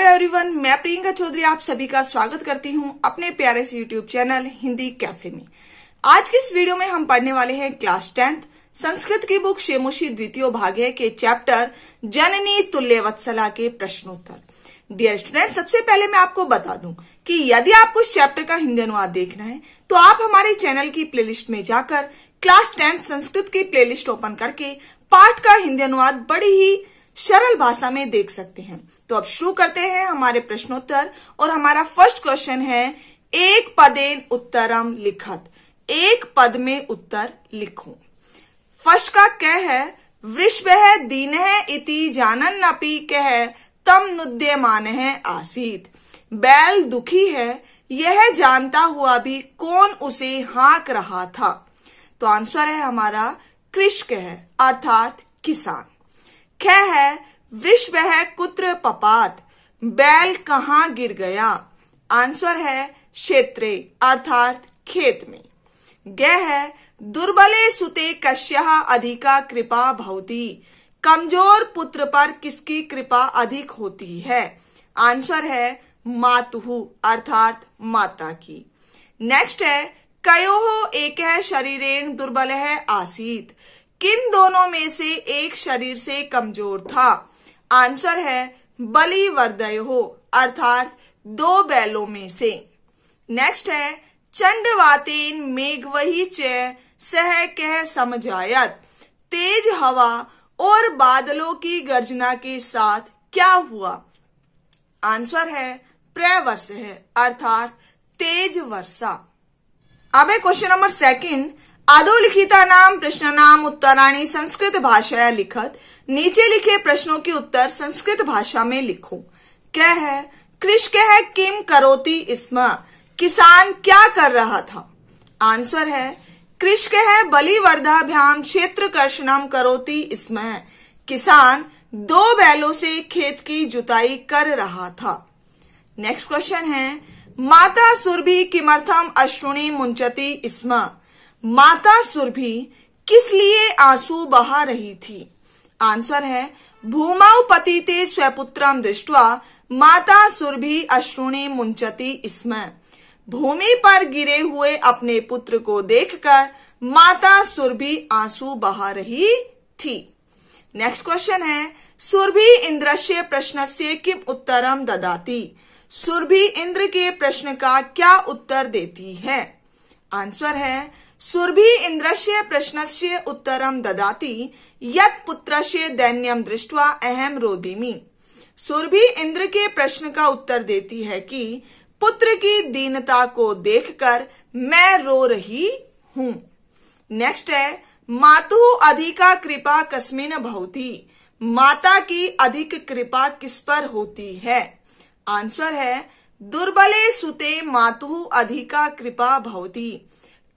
hello everyone मैं प्रियंका चौधरी आप सभी का स्वागत करती हूं अपने प्यारे से यूट्यूब चैनल हिंदी कैफे में आज के इस वीडियो में हम पढ़ने वाले हैं क्लास टेंथ संस्कृत की बुक शेमुशी द्वितीय भाग्य के चैप्टर जननी तुल्य वत्सला के प्रश्नोत्तर डियर स्टूडेंट सबसे पहले मैं आपको बता दूं कि यदि आपको इस चैप्टर का हिंदी अनुवाद देखना है तो आप हमारे चैनल की प्लेलिस्ट में जाकर क्लास टेंथ संस्कृत की प्लेलिस्ट ओपन करके पाठ का हिंदी अनुवाद बड़ी ही सरल भाषा में देख सकते हैं तो अब शुरू करते हैं हमारे प्रश्नोत्तर और हमारा फर्स्ट क्वेश्चन है एक पदेन उत्तरम लिखत एक पद में उत्तर लिखो फर्स्ट का कह है वृष्भ है दीन है इति जानन नपी कह तम नुद्यमान है आसीत बैल दुखी है यह जानता हुआ भी कौन उसे हाक रहा था तो आंसर है हमारा कृषक है अर्थात किसान ख है विश्व है कुत्र पपात बैल कहाँ गिर गया आंसर है क्षेत्र अर्थात खेत में गह है दुर्बले सुते कश्य अधिका कृपा भवती कमजोर पुत्र पर किसकी कृपा अधिक होती है आंसर है मातु अर्थात माता की नेक्स्ट है कयो एक है शरीरेण दुर्बल है आसीत किन दोनों में से एक शरीर से कमजोर था आंसर है बली वर्दय हो अर्थात दो बैलों में से नेक्स्ट है चंडवातेन मेघ वही चय सह कह समझायत तेज हवा और बादलों की गर्जना के साथ क्या हुआ आंसर है प्रवर्ष है अर्थात तेज वर्षा अब है क्वेश्चन नंबर सेकंड आदो लिखिता नाम प्रश्न नाम उत्तराणी संस्कृत भाषा लिखत नीचे लिखे प्रश्नों के उत्तर संस्कृत भाषा में लिखो क्या है कृष क्या है किम करोती स्म किसान क्या कर रहा था आंसर है कृष कह बलिवर्धाभ्याम क्षेत्र कर्षणम करोती इसमें किसान दो बैलों से खेत की जुताई कर रहा था नेक्स्ट क्वेश्चन है माता सुरभि किमर्थम अश्रुणी मुंचती स्म माता सुरभि किस लिए आंसू बहा रही थी आंसर है भूमौ पतिते स्वपुत्रम दृष्टवा माता सुरभि अश्रुणी मुंचती स्म भूमि पर गिरे हुए अपने पुत्र को देखकर माता सुरभि आंसू बहा रही थी नेक्स्ट क्वेश्चन है सुरभि से प्रश्न से किम उत्तरम ददाती सुरभि इंद्र के प्रश्न का क्या उत्तर देती है आंसर है सुरभि इंद्रश्य प्रश्नस्य उत्तरं ददाति यत् पुत्रस्य दैन्यम दृष्टवा अहम रोदीमी सुरभि इंद्र के प्रश्न का उत्तर देती है कि पुत्र की दीनता को देखकर मैं रो रही हूँ नेक्स्ट है मातु अधिका कृपा कस्मिन भवती माता की अधिक कृपा किस पर होती है आंसर है दुर्बले सुते मातु अधिका कृपा भवती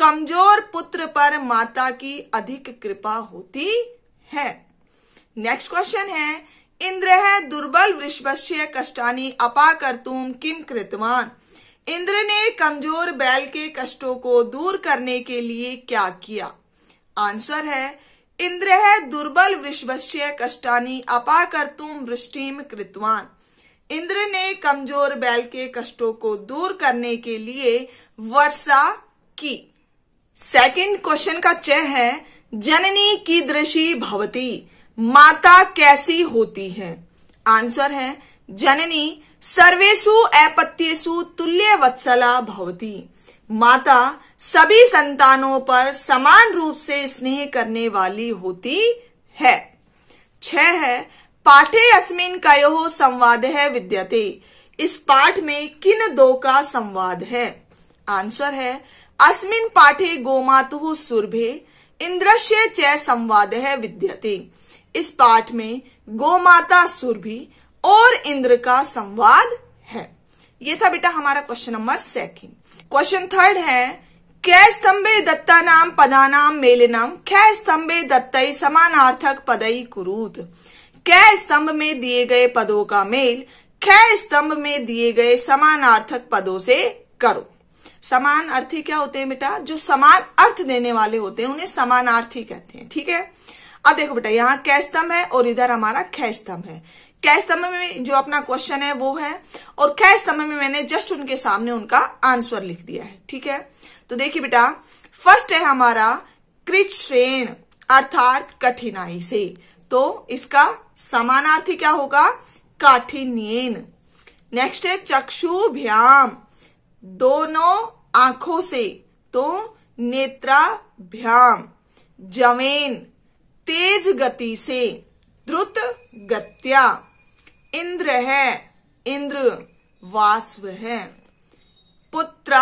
कमजोर पुत्र पर माता की अधिक कृपा होती है नेक्स्ट क्वेश्चन है इंद्र है दुर्बल वृषभस्य कष्टानी कर तुम किम कृतवान इंद्र ने कमजोर बैल के कष्टों को दूर करने के लिए क्या किया आंसर है इंद्र है दुर्बल वृषभस्य कष्टानी कर तुम वृष्टिम कृतवान इंद्र ने कमजोर बैल के कष्टों को दूर करने के लिए वर्षा की सेकंड क्वेश्चन का चय है जननी की दृषि भवती माता कैसी होती है आंसर है जननी सर्वेशु अपत्यसु तुल्य वत्सला भवती माता सभी संतानों पर समान रूप से स्नेह करने वाली होती है छह है पाठे अस्मिन कयो संवाद है विद्यते इस पाठ में किन दो का संवाद है आंसर है अस्मिन् पाठे गोमातुः सुरभे इंद्रश्य च संवाद विद्यते इस पाठ में गोमाता सुरभि और इंद्र का संवाद है ये था बेटा हमारा question number second question third है कै स्तंभे दत्ता नाम पदा नाम नाम कै स्तंभे दत्तई समानार्थक पदई कुरुत कै स्तंभ में दिए गए पदों का मेल कै स्तंभ में दिए गए समानार्थक पदों से करो समान अर्थी क्या होते हैं बेटा जो समान अर्थ देने वाले होते हैं उन्हें समानार्थी कहते हैं ठीक है अब देखो बेटा यहाँ कै स्तंभ है और इधर हमारा ख स्तंभ है कै स्तंभ में जो अपना क्वेश्चन है वो है और ख स्तंभ में मैंने जस्ट उनके सामने उनका आंसर लिख दिया है ठीक है तो देखिए बेटा फर्स्ट है हमारा श्रेण अर्थात कठिनाई से तो इसका समानार्थी क्या होगा काठिन्यन नेक्स्ट है चक्षुभ्याम दोनों आंखों से तो नेत्राभ्याम जवेन तेज गति से द्रुत गत्या इंद्र है इंद्र वास्व है पुत्र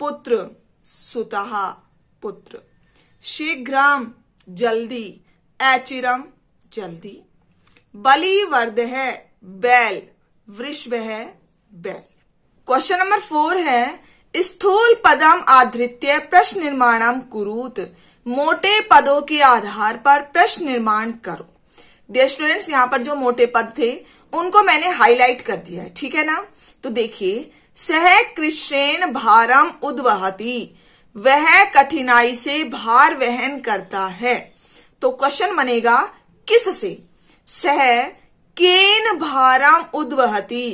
पुत्र सुतहा पुत्र शीघ्रम जल्दी एचिरम जल्दी बलिवर्द है बैल वृष्भ है बैल क्वेश्चन नंबर फोर है स्थूल पदम आधृत्य प्रश्न निर्माणम कुरुत मोटे पदों के आधार पर प्रश्न निर्माण करो डियर स्टूडेंट्स यहाँ पर जो मोटे पद थे उनको मैंने हाईलाइट कर दिया है ठीक है ना तो देखिए सह कृष्ण भारम उद्वहती वह कठिनाई से भार वहन करता है तो क्वेश्चन बनेगा किस से सह केन भारम उद्वहती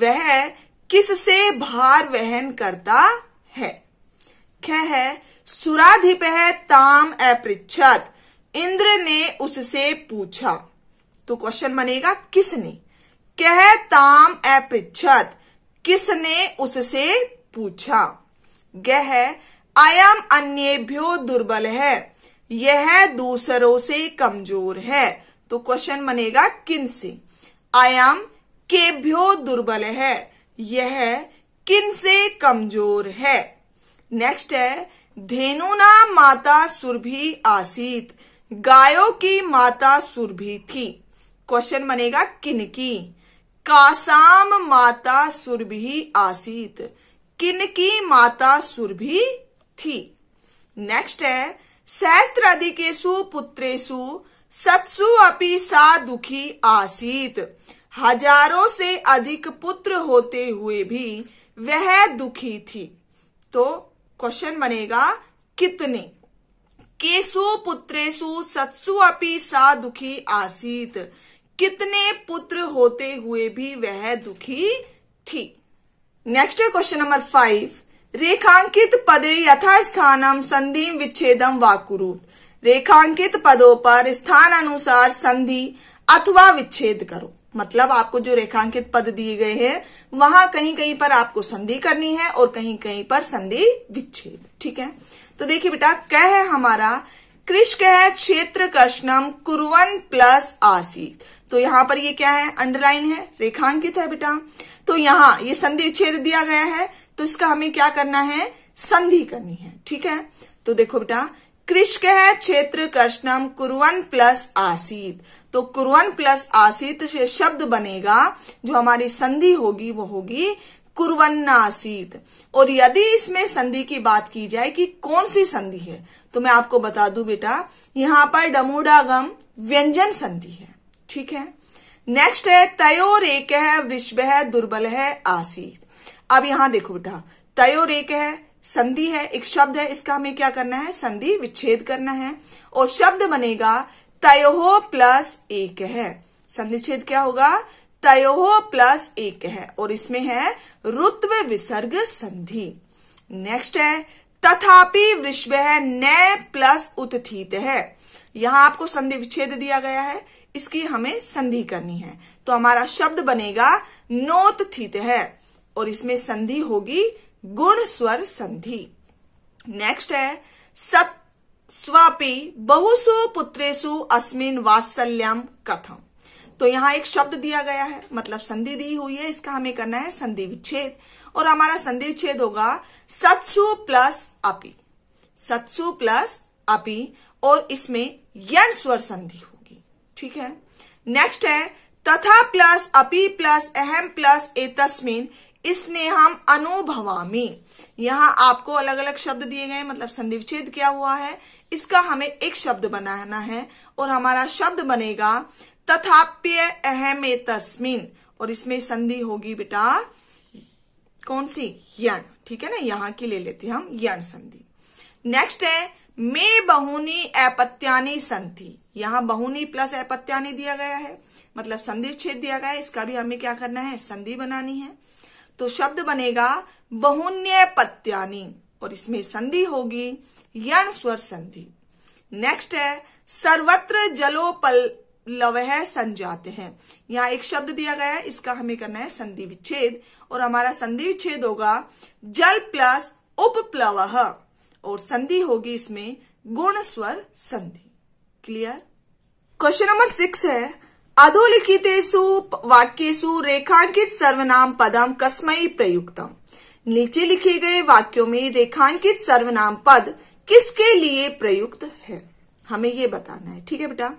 वह किससे भार वहन करता है ख है सुराधिप है ताम अपृच्छत इंद्र ने उससे पूछा तो क्वेश्चन बनेगा किसने कह ताम अपृच्छत किसने उससे पूछा गह अयम भ्यो दुर्बल है यह दूसरों से कमजोर है तो क्वेश्चन बनेगा किन से अयम भ्यो दुर्बल है यह किन से कमजोर है नेक्स्ट है धेनुना माता सुरभि आसीत गायों की माता सुरभि थी क्वेश्चन बनेगा की कासाम माता सुरभि आसीत किनकी माता सुरभि थी नेक्स्ट है सहस्त्र सहस्त्राधिकेशु पुत्रेशु सत्सु अपि सा दुखी आसीत हजारों से अधिक पुत्र होते हुए भी वह दुखी थी तो क्वेश्चन बनेगा कितने केसु पुत्रेशु सत्सु अपि सा दुखी आसीत कितने पुत्र होते हुए भी वह दुखी थी नेक्स्ट क्वेश्चन नंबर फाइव रेखांकित पदे यथास्थानम संधि विच्छेदम वाकुरूप रेखांकित पदों पर स्थान अनुसार संधि अथवा विच्छेद करो मतलब आपको जो रेखांकित पद दिए गए हैं वहां कहीं कहीं पर आपको संधि करनी है और कहीं कहीं पर संधि विच्छेद ठीक है तो देखिए बेटा क्या है हमारा कृष्क कह क्षेत्र कृष्णम कुरवन प्लस आसी तो यहाँ पर ये क्या है अंडरलाइन है रेखांकित है बेटा तो यहाँ ये संधि विच्छेद दिया गया है तो इसका हमें क्या करना है संधि करनी है ठीक है तो देखो बेटा कृष्ण है क्षेत्र कृष्णम कुरवन प्लस आसीत तो कुरवन प्लस आसित से शब्द बनेगा जो हमारी संधि होगी वो होगी कुरवन्नासीत और यदि इसमें संधि की बात की जाए कि कौन सी संधि है तो मैं आपको बता दू बेटा यहाँ पर डमोडागम व्यंजन संधि है ठीक है नेक्स्ट है तयोर एक है विश्व है दुर्बल है आसीत अब यहां देखो बेटा तयोर एक है संधि है एक शब्द है इसका हमें क्या करना है संधि विच्छेद करना है और शब्द बनेगा तयोहो प्लस एक है संधिच्छेद क्या होगा तयोहो प्लस एक है और इसमें है रुत्व विसर्ग संधि नेक्स्ट है तथापि विश्व है न प्लस उत्थित है यहां आपको संधि विच्छेद दिया गया है इसकी हमें संधि करनी है तो हमारा शब्द बनेगा नोत्थित है और इसमें संधि होगी गुण स्वर संधि नेक्स्ट है सत्य स्वापी बहुसु पुत्रेशु अस्मिन वात्सल्यम कथम तो यहाँ एक शब्द दिया गया है मतलब संधि दी हुई है इसका हमें करना है संधि विच्छेद और हमारा संधि विच्छेद होगा सत्सु प्लस अपि सत्सु प्लस अपि और इसमें यण स्वर संधि होगी ठीक है नेक्स्ट है तथा प्लस अपि प्लस अहम प्लस ए इसने हम अनुभवामी यहाँ आपको अलग अलग शब्द दिए गए मतलब संधि विच्छेद क्या हुआ है इसका हमें एक शब्द बनाना है और हमारा शब्द बनेगा तथाप्य अहमे तस्मिन और इसमें संधि होगी बेटा कौन सी यण ठीक है ना यहाँ की ले लेते हम यण संधि नेक्स्ट है मे बहुनी अपत्यानी संधि यहाँ बहुनी प्लस अपत्यानी दिया गया है मतलब संधि छेद दिया गया है इसका भी हमें क्या करना है संधि बनानी है तो शब्द बनेगा बहुन्य पत्यानी और इसमें संधि होगी यण स्वर संधि नेक्स्ट है सर्वत्र जलो लवह संजाते हैं यहाँ एक शब्द दिया गया है इसका हमें करना है संधि विच्छेद और हमारा संधि विच्छेद होगा जल प्लस उपप्लव और संधि होगी इसमें गुण स्वर संधि क्लियर क्वेश्चन नंबर सिक्स है अधोलिखित वाक्यसु रेखांकित सर्वनाम पदम कस्मयी प्रयुक्तम नीचे लिखे गए वाक्यों में रेखांकित सर्वनाम पद किसके लिए प्रयुक्त है हमें ये बताना है ठीक है बेटा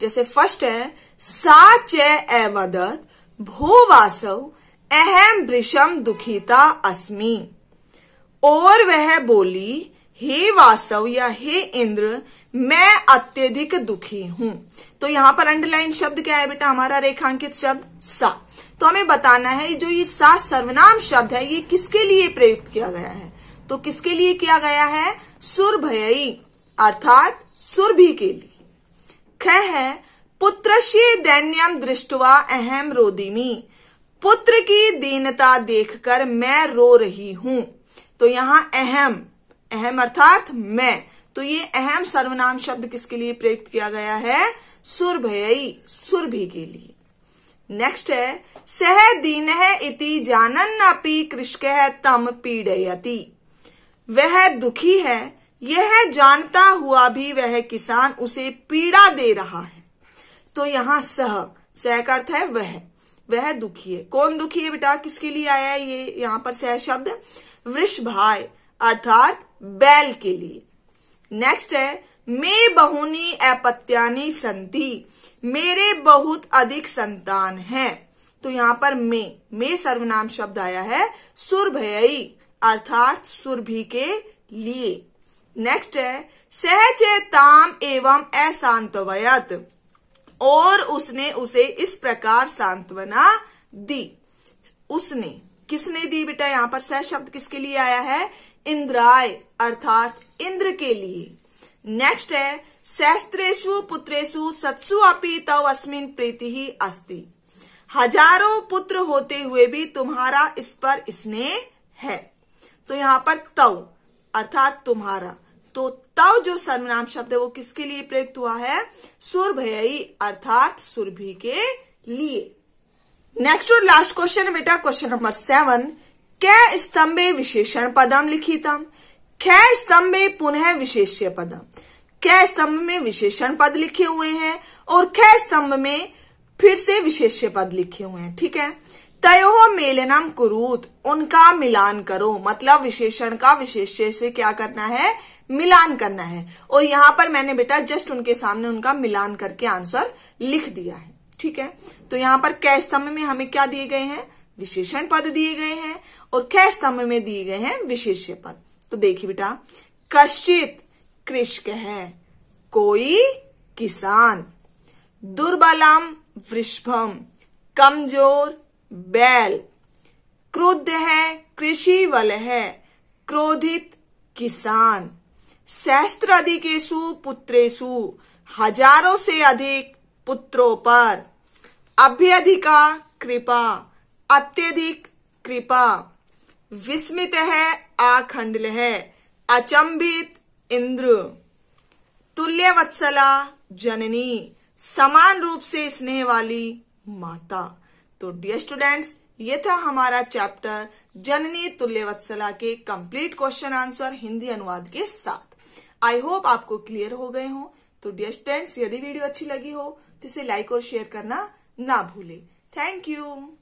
जैसे फर्स्ट है साच एवदत भो वासव अहम वृषम दुखिता अस्मि और वह बोली हे वासव या हे इंद्र मैं अत्यधिक दुखी हूं तो यहां पर अंडरलाइन शब्द क्या है बेटा हमारा रेखांकित शब्द सा तो हमें बताना है जो ये सा सर्वनाम शब्द है ये किसके लिए प्रयुक्त किया गया है तो किसके लिए किया गया है सुरभयी अर्थात भी के लिए ख है पुत्रश्य दैन्यम दृष्टवा अहम रोदिमी पुत्र की दीनता देखकर मैं रो रही हूं तो यहाँ अहम अहम अर्थात मैं तो ये अहम सर्वनाम शब्द किसके लिए प्रयुक्त किया गया है सुरभयी सुरभि के लिए नेक्स्ट है सह दीन है इति जानन अपि कृषक तम पीड़यती वह दुखी है यह जानता हुआ भी वह किसान उसे पीड़ा दे रहा है तो यहाँ सह सह का अर्थ है वह वह दुखी है कौन दुखी है बेटा किसके लिए आया है ये यहाँ पर सह शब्द वृष भाई अर्थात बैल के लिए नेक्स्ट है मे बहुनी अपत्यानी संति मेरे बहुत अधिक संतान है तो यहाँ पर मे मे सर्वनाम शब्द आया है सुरभयी अर्थात सुरभि के लिए नेक्स्ट है सहचेताम एवं अशांतवयत और उसने उसे इस प्रकार सांत्वना दी उसने किसने दी बेटा यहाँ पर सह शब्द किसके लिए आया है इंद्राय अर्थात इंद्र के लिए नेक्स्ट है सहस्त्रेशु पुत्रेशु सत्सु अपी तव अस्मिन प्रीति ही अस्ति हजारों पुत्र होते हुए भी तुम्हारा इस पर स्नेह है तो यहाँ पर तव अर्थात तुम्हारा तो तव जो सर्वनाम शब्द है वो किसके लिए प्रयुक्त हुआ है सुरभयी अर्थात सुरभि के लिए नेक्स्ट और लास्ट क्वेश्चन बेटा क्वेश्चन नंबर सेवन कै स्तंभे विशेषण पदम लिखितम कै स्तंभे पुनः विशेष्य पदम कै स्तंभ में विशेषण पद लिखे हुए हैं और कै स्तंभ में फिर से विशेष्य पद लिखे हुए हैं ठीक है तयो मेलनम कुरूत उनका मिलान करो मतलब विशेषण का विशेष से क्या करना है मिलान करना है और यहां पर मैंने बेटा जस्ट उनके सामने उनका मिलान करके आंसर लिख दिया है ठीक है तो यहाँ पर कै स्तंभ में हमें क्या दिए गए हैं विशेषण पद दिए गए हैं और कै स्तंभ में दिए गए हैं विशेष पद तो देखिए बेटा कश्चित कृषक है कोई किसान दुर्बलम वृषभम कमजोर बैल क्रुद्ध है कृषि वल है क्रोधित किसान सहस्त्राधिकेशु पुत्रेशु हजारों से अधिक पुत्रों पर अभ्यधिका कृपा अत्यधिक कृपा विस्मित है आखंडल है अचंभित इंद्र तुल्य वत्सला जननी समान रूप से स्नेह वाली माता तो डियर स्टूडेंट्स ये था हमारा चैप्टर जननी तुल्य वत्सला के कंप्लीट क्वेश्चन आंसर हिंदी अनुवाद के साथ आई होप आपको क्लियर हो गए हो तो डियर स्टूडेंट्स यदि वीडियो अच्छी लगी हो तो इसे लाइक और शेयर करना ना भूले थैंक यू